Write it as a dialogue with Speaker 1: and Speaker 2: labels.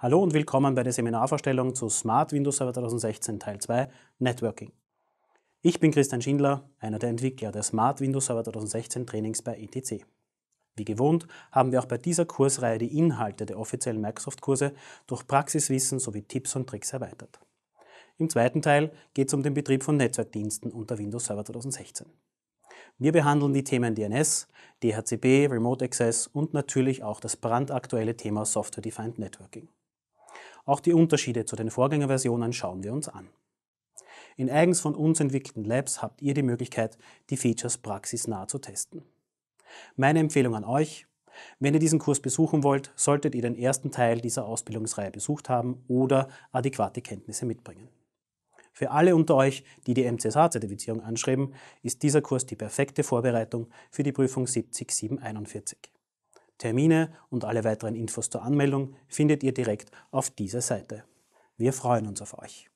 Speaker 1: Hallo und willkommen bei der Seminarvorstellung zu Smart Windows Server 2016 Teil 2 Networking. Ich bin Christian Schindler, einer der Entwickler der Smart Windows Server 2016 Trainings bei ETC. Wie gewohnt haben wir auch bei dieser Kursreihe die Inhalte der offiziellen Microsoft-Kurse durch Praxiswissen sowie Tipps und Tricks erweitert. Im zweiten Teil geht es um den Betrieb von Netzwerkdiensten unter Windows Server 2016. Wir behandeln die Themen DNS, DHCP, Remote Access und natürlich auch das brandaktuelle Thema Software Defined Networking. Auch die Unterschiede zu den Vorgängerversionen schauen wir uns an. In eigens von uns entwickelten Labs habt ihr die Möglichkeit, die Features praxisnah zu testen. Meine Empfehlung an euch, wenn ihr diesen Kurs besuchen wollt, solltet ihr den ersten Teil dieser Ausbildungsreihe besucht haben oder adäquate Kenntnisse mitbringen. Für alle unter euch, die die MCSH-Zertifizierung anschreiben, ist dieser Kurs die perfekte Vorbereitung für die Prüfung 70741. Termine und alle weiteren Infos zur Anmeldung findet ihr direkt auf dieser Seite. Wir freuen uns auf euch.